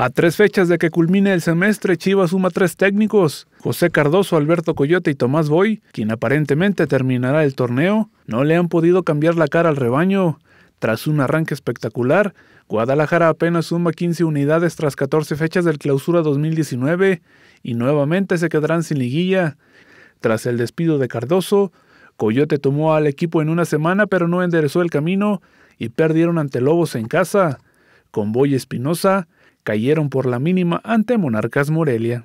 A tres fechas de que culmine el semestre, Chivas suma tres técnicos. José Cardoso, Alberto Coyote y Tomás Boy, quien aparentemente terminará el torneo, no le han podido cambiar la cara al rebaño. Tras un arranque espectacular, Guadalajara apenas suma 15 unidades tras 14 fechas del clausura 2019 y nuevamente se quedarán sin liguilla. Tras el despido de Cardoso, Coyote tomó al equipo en una semana pero no enderezó el camino y perdieron ante Lobos en casa. Con Boy Espinosa, cayeron por la mínima ante Monarcas Morelia.